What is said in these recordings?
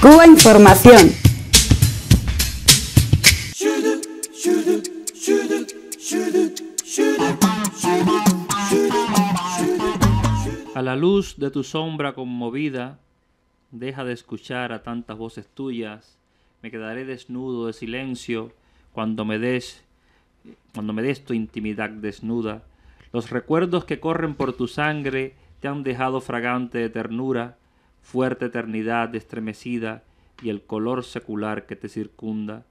Cuba Información. A la luz de tu sombra conmovida, deja de escuchar a tantas voces tuyas, me quedaré desnudo de silencio cuando me des cuando me des tu intimidad desnuda. Los recuerdos que corren por tu sangre te han dejado fragante de ternura, fuerte eternidad estremecida y el color secular que te circunda.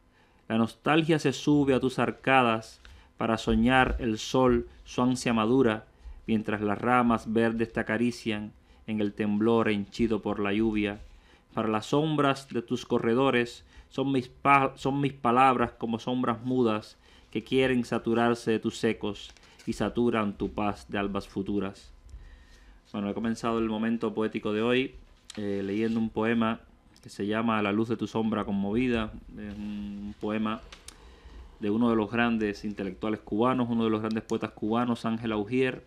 La nostalgia se sube a tus arcadas para soñar el sol su ansia madura, mientras las ramas verdes te acarician en el temblor henchido por la lluvia. Para las sombras de tus corredores son mis, son mis palabras como sombras mudas que quieren saturarse de tus ecos y saturan tu paz de albas futuras. Bueno, he comenzado el momento poético de hoy. Eh, leyendo un poema que se llama La luz de tu sombra conmovida. Es un poema de uno de los grandes intelectuales cubanos, uno de los grandes poetas cubanos, Ángel Augier.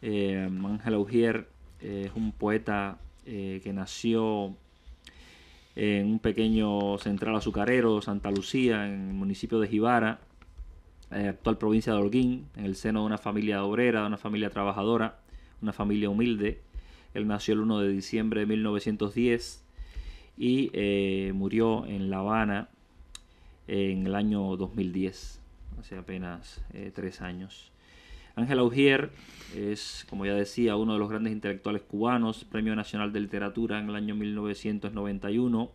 Eh, Ángel Augier eh, es un poeta que nació en un pequeño central azucarero, Santa Lucía, en el municipio de Gibara, actual provincia de Holguín, en el seno de una familia obrera, de una familia trabajadora, una familia humilde. Él nació el 1 de diciembre de 1910 y eh, murió en La Habana en el año 2010, hace apenas eh, tres años. Ángel Augier es, como ya decía, uno de los grandes intelectuales cubanos, Premio Nacional de Literatura en el año 1991.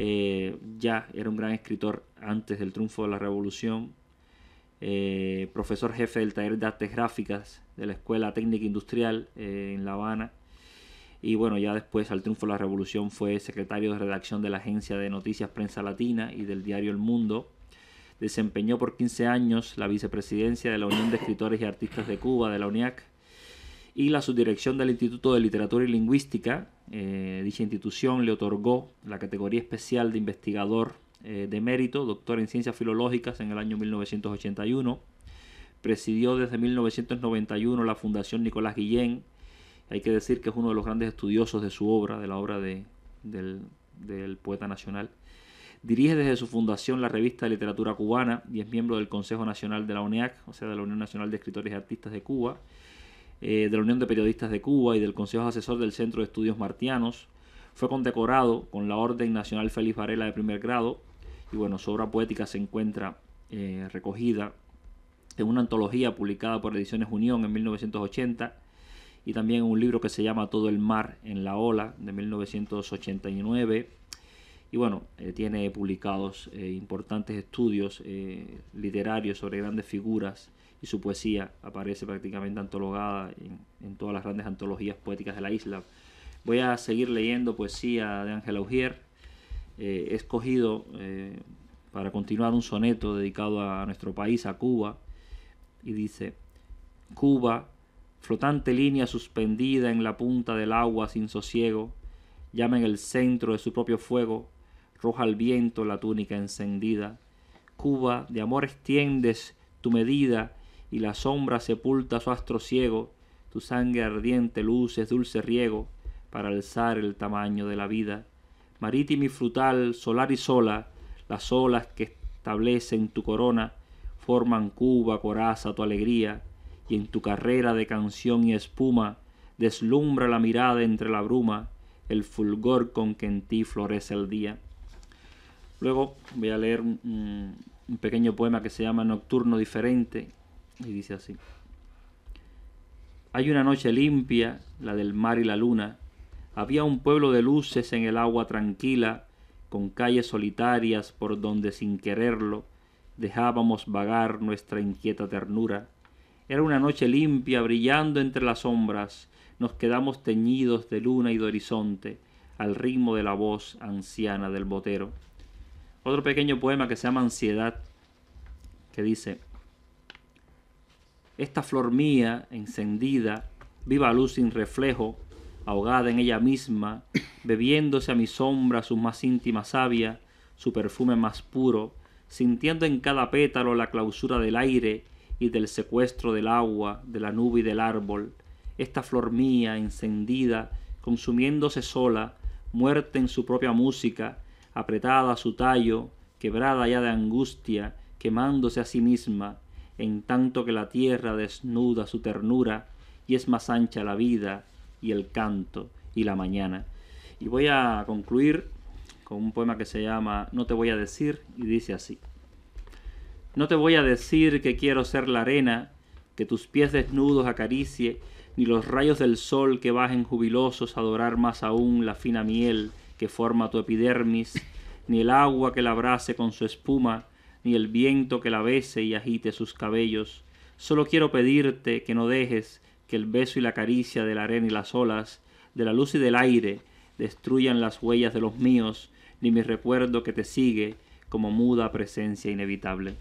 Eh, ya era un gran escritor antes del triunfo de la Revolución, profesor jefe del taller de artes gráficas de la Escuela Técnica Industrial en La Habana, y bueno, ya después al triunfo de la revolución fue secretario de redacción de la agencia de noticias Prensa Latina y del diario El Mundo. Desempeñó por 15 años la vicepresidencia de la Unión de Escritores y Artistas de Cuba, de la UNIAC, y la subdirección del Instituto de Literatura y Lingüística. Eh, dicha institución le otorgó la categoría especial de investigador eh, de mérito, doctor en ciencias filológicas en el año 1981. Presidió desde 1991 la Fundación Nicolás Guillén, hay que decir que es uno de los grandes estudiosos de su obra, de la obra del, poeta nacional. Dirige desde su fundación la revista de literatura cubana y es miembro del Consejo Nacional de la UNEAC, o sea, de la Unión Nacional de Escritores y Artistas de Cuba, eh, de la Unión de Periodistas de Cuba y del Consejo Asesor del Centro de Estudios Martianos. Fue condecorado con la Orden Nacional Félix Varela de primer grado y bueno, su obra poética se encuentra eh, recogida en una antología publicada por Ediciones Unión en 1980 y también un libro que se llama Todo el mar en la ola de 1989. Y bueno, eh, tiene publicados eh, importantes estudios eh, literarios sobre grandes figuras y su poesía aparece prácticamente antologada en, todas las grandes antologías poéticas de la isla. Voy a seguir leyendo poesía de Ángela Augier, he escogido para continuar un soneto dedicado a nuestro país, a Cuba, y dice, Cuba, flotante línea suspendida en la punta del agua sin sosiego, llama en el centro de su propio fuego, roja al viento la túnica encendida. Cuba, de amor extiendes tu medida y la sombra sepulta su astro ciego, tu sangre ardiente luces dulce riego para alzar el tamaño de la vida. Marítima y frutal, solar y sola, las olas que establecen tu corona, forman Cuba, coraza, tu alegría, y en tu carrera de canción y espuma deslumbra la mirada entre la bruma, el fulgor con que en ti florece el día. Luego voy a leer un, pequeño poema que se llama Nocturno Diferente y dice así. Hay una noche limpia, la del mar y la luna. Había un pueblo de luces en el agua tranquila, con calles solitarias por donde sin quererlo dejábamos vagar nuestra inquieta ternura era una noche limpia, brillando entre las sombras. Nos quedamos teñidos de luna y de horizonte, al ritmo de la voz anciana del botero. Otro pequeño poema que se llama Ansiedad, que dice, Esta flor mía, encendida, viva luz sin reflejo, ahogada en ella misma, bebiéndose a mi sombra su más íntima savia, su perfume más puro, sintiendo en cada pétalo la clausura del aire, y del secuestro del agua, de la nube y del árbol, esta flor mía encendida, consumiéndose sola, muerta en su propia música, apretada a su tallo, quebrada ya de angustia, quemándose a sí misma, en tanto que la tierra desnuda su ternura, y es más ancha la vida, y el canto, y la mañana. Y voy a concluir con un poema que se llama No te voy a decir, y dice así. No te voy a decir que quiero ser la arena, que tus pies desnudos acaricie, ni los rayos del sol que bajen jubilosos a adorar más aún la fina miel que forma tu epidermis, ni el agua que la abrace con su espuma, ni el viento que la bese y agite sus cabellos. Solo quiero pedirte que no dejes que el beso y la caricia de la arena y las olas, de la luz y del aire, destruyan las huellas de los míos, ni mi recuerdo que te sigue como muda presencia inevitable.